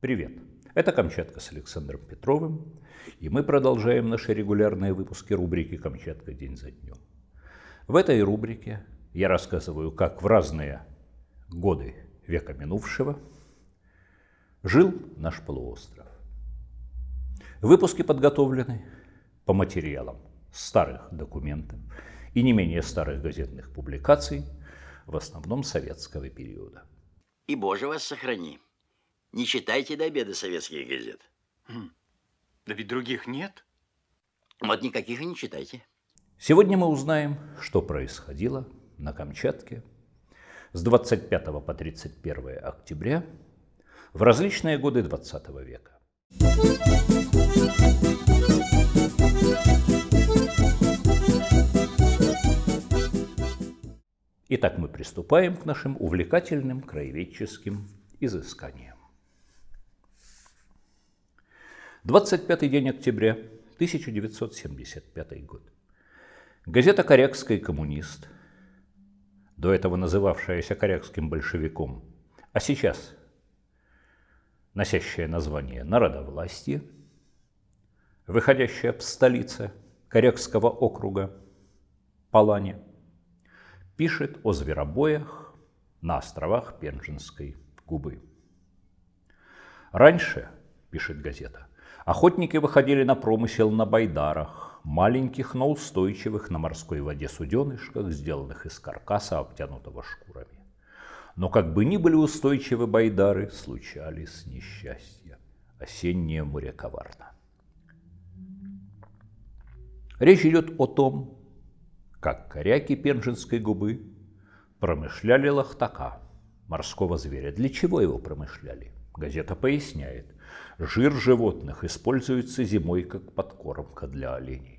Привет! Это «Камчатка» с Александром Петровым, и мы продолжаем наши регулярные выпуски рубрики «Камчатка день за днем». В этой рубрике я рассказываю, как в разные годы века минувшего жил наш полуостров. Выпуски подготовлены по материалам старых документов и не менее старых газетных публикаций, в основном советского периода. И Боже вас сохрани! Не читайте до обеда советские газеты. Хм. Да ведь других нет. Вот никаких и не читайте. Сегодня мы узнаем, что происходило на Камчатке с 25 по 31 октября в различные годы 20 века. Итак, мы приступаем к нашим увлекательным краеведческим изысканиям. 25 день октября 1975 год. Газета «Корякский коммунист», до этого называвшаяся «Корякским большевиком», а сейчас носящая название «Народовластие», выходящая в столице Корякского округа Палане, пишет о зверобоях на островах Пенжинской губы. Раньше, пишет газета, Охотники выходили на промысел на байдарах, маленьких, но устойчивых на морской воде суденышках, сделанных из каркаса, обтянутого шкурами. Но как бы ни были устойчивы байдары, случались несчастья. Осеннее море коварно. Речь идет о том, как коряки пенжинской губы промышляли лохтака, морского зверя. Для чего его промышляли? Газета поясняет, жир животных используется зимой как подкормка для оленей,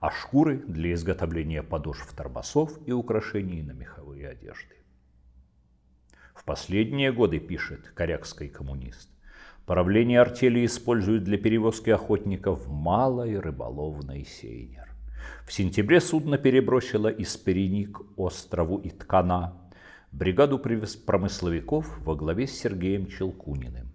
а шкуры для изготовления подошв торбосов и украшений на меховые одежды. В последние годы, пишет корякский коммунист, Правление артели используют для перевозки охотников малой рыболовной сейнер. В сентябре судно перебросило из Переник острову Иткана Бригаду привез промысловиков во главе с Сергеем Челкуниным.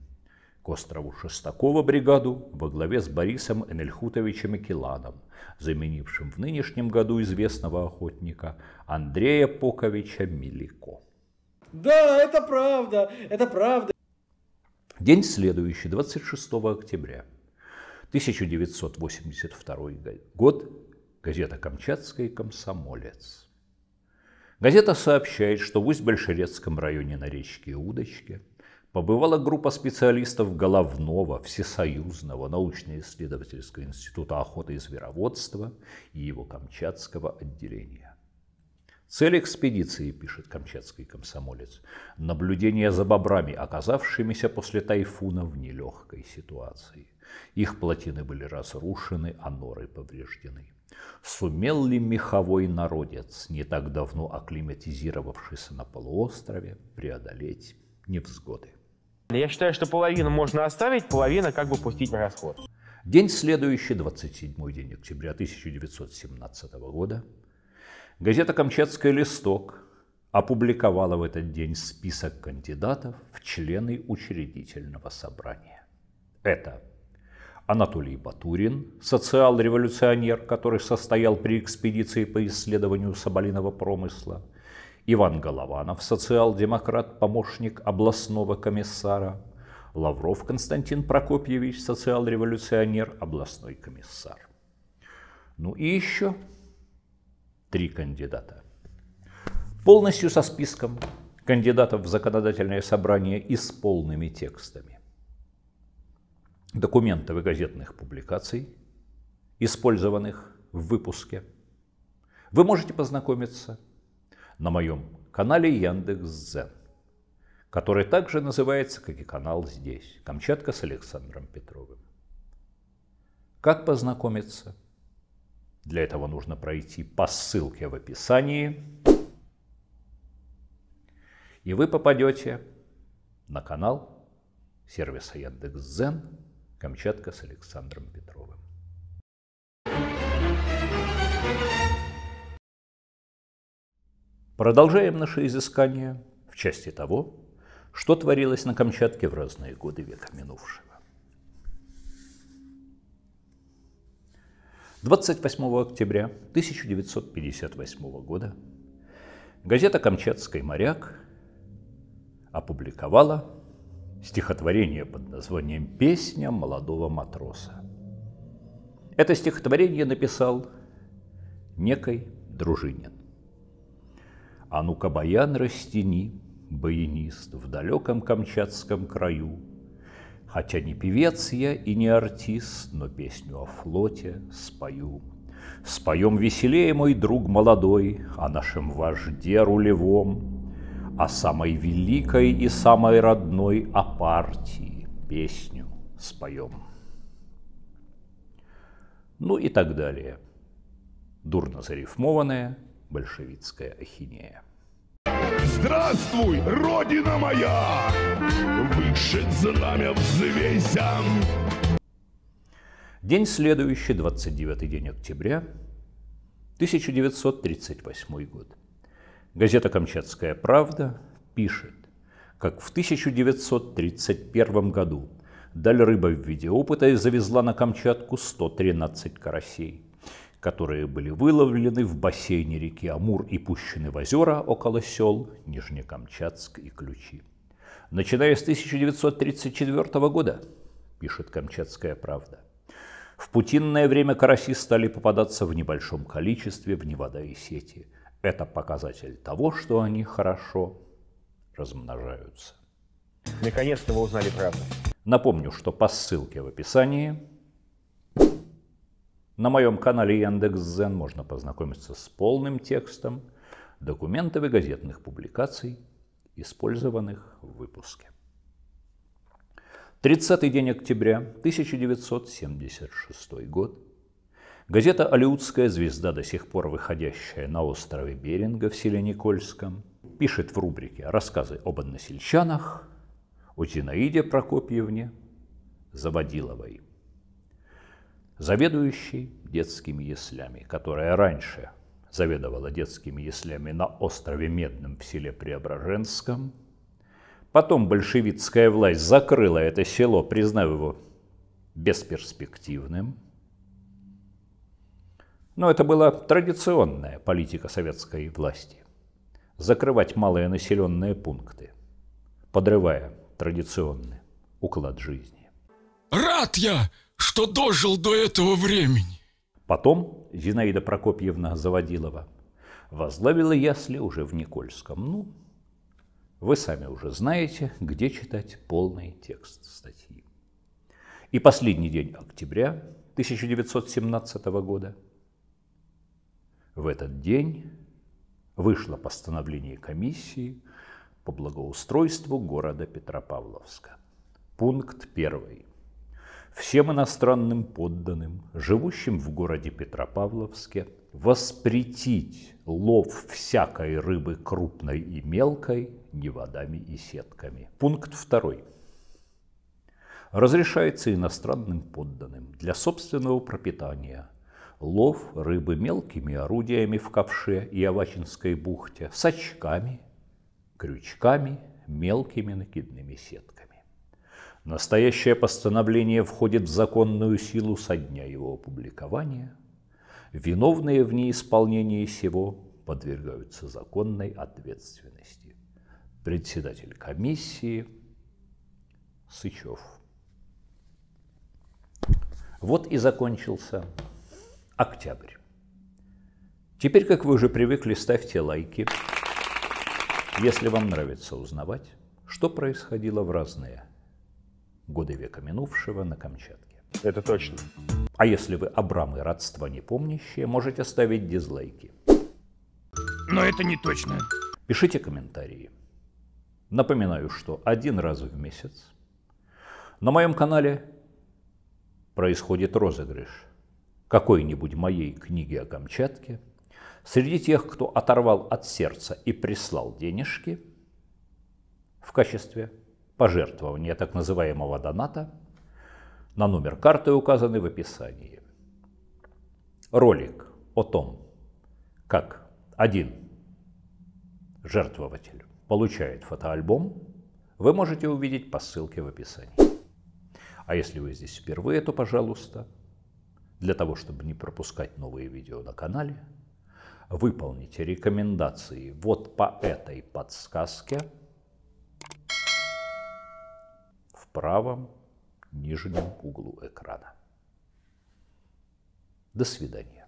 К острову Шестакова бригаду во главе с Борисом Энельхутовичем Экеладом, заменившим в нынешнем году известного охотника Андрея Поковича Милико. Да, это правда, это правда. День следующий, 26 октября. 1982 год. Газета «Камчатский комсомолец». Газета сообщает, что в Усть-Большерецком районе на речке Удочке побывала группа специалистов Головного Всесоюзного научно-исследовательского института охоты и звероводства и его Камчатского отделения. Цель экспедиции, пишет камчатский комсомолец, наблюдение за бобрами, оказавшимися после тайфуна в нелегкой ситуации. Их плотины были разрушены, а норы повреждены. Сумел ли меховой народец, не так давно акклиматизировавшийся на полуострове, преодолеть невзгоды? Я считаю, что половину можно оставить, половину как бы пустить на расход. День следующий, 27 день октября 1917 года, газета «Камчатский листок» опубликовала в этот день список кандидатов в члены учредительного собрания. Это Анатолий Батурин, социал-революционер, который состоял при экспедиции по исследованию соболиного промысла, Иван Голованов, социал-демократ, помощник областного комиссара, Лавров Константин Прокопьевич, социал-революционер, областной комиссар. Ну и еще три кандидата. Полностью со списком кандидатов в законодательное собрание и с полными текстами документов и газетных публикаций, использованных в выпуске, вы можете познакомиться на моем канале Яндекс.Зен, который также называется, как и канал здесь, «Камчатка с Александром Петровым». Как познакомиться? Для этого нужно пройти по ссылке в описании, и вы попадете на канал сервиса Яндекс.Зен Камчатка с Александром Петровым. Продолжаем наши изыскания в части того, что творилось на Камчатке в разные годы века минувшего. 28 октября 1958 года газета «Камчатский моряк» опубликовала стихотворение под названием «Песня молодого матроса». Это стихотворение написал некой Дружинин. А ну-ка, баян растяни, баянист, в далеком камчатском краю, Хотя не певец я и не артист, но песню о флоте спою. Споем веселее, мой друг молодой, о нашем вожде рулевом, о самой великой и самой родной о партии песню споем. Ну и так далее. Дурно зарифмованная большевистская ахинея. Здравствуй, Родина моя! Выше знамя взвейся! День следующий, 29 день октября, 1938 год. Газета «Камчатская правда» пишет, как в 1931 году Даль рыба в виде опыта и завезла на Камчатку 113 карасей, которые были выловлены в бассейне реки Амур и пущены в озера около сел Нижнекамчатск и Ключи. Начиная с 1934 года, пишет «Камчатская правда», в путинное время караси стали попадаться в небольшом количестве в Невада и Сети – это показатель того, что они хорошо размножаются. Наконец-то вы узнали правду. Напомню, что по ссылке в описании на моем канале Яндекс.Зен можно познакомиться с полным текстом документов и газетных публикаций, использованных в выпуске. 30 день октября 1976 год. Газета «Алеутская звезда», до сих пор выходящая на острове Беринга в селе Никольском, пишет в рубрике «Рассказы об односельчанах», о Зинаиде Прокопьевне Заводиловой, заведующей детскими яслями, которая раньше заведовала детскими яслями на острове Медном в селе Преображенском. Потом большевистская власть закрыла это село, признав его бесперспективным – но это была традиционная политика советской власти. Закрывать малые населенные пункты, подрывая традиционный уклад жизни. Рад я, что дожил до этого времени. Потом Зинаида Прокопьевна Заводилова возглавила ясли уже в Никольском. Ну, вы сами уже знаете, где читать полный текст статьи. И последний день октября 1917 года – в этот день вышло постановление комиссии по благоустройству города Петропавловска. Пункт первый. Всем иностранным подданным, живущим в городе Петропавловске, воспретить лов всякой рыбы крупной и мелкой неводами и сетками. Пункт второй разрешается иностранным подданным для собственного пропитания лов рыбы мелкими орудиями в ковше и Авачинской бухте, с очками, крючками, мелкими накидными сетками. Настоящее постановление входит в законную силу со дня его опубликования. Виновные в неисполнении сего подвергаются законной ответственности. Председатель комиссии Сычев. Вот и закончился октябрь. Теперь, как вы уже привыкли, ставьте лайки, если вам нравится узнавать, что происходило в разные годы века минувшего на Камчатке. Это точно. А если вы Абрамы родства не помнящие, можете ставить дизлайки. Но это не точно. Пишите комментарии. Напоминаю, что один раз в месяц на моем канале происходит розыгрыш – какой-нибудь моей книги о Камчатке, среди тех, кто оторвал от сердца и прислал денежки в качестве пожертвования так называемого доната на номер карты, указанный в описании. Ролик о том, как один жертвователь получает фотоальбом, вы можете увидеть по ссылке в описании. А если вы здесь впервые, то, пожалуйста, для того, чтобы не пропускать новые видео на канале, выполните рекомендации вот по этой подсказке в правом нижнем углу экрана. До свидания.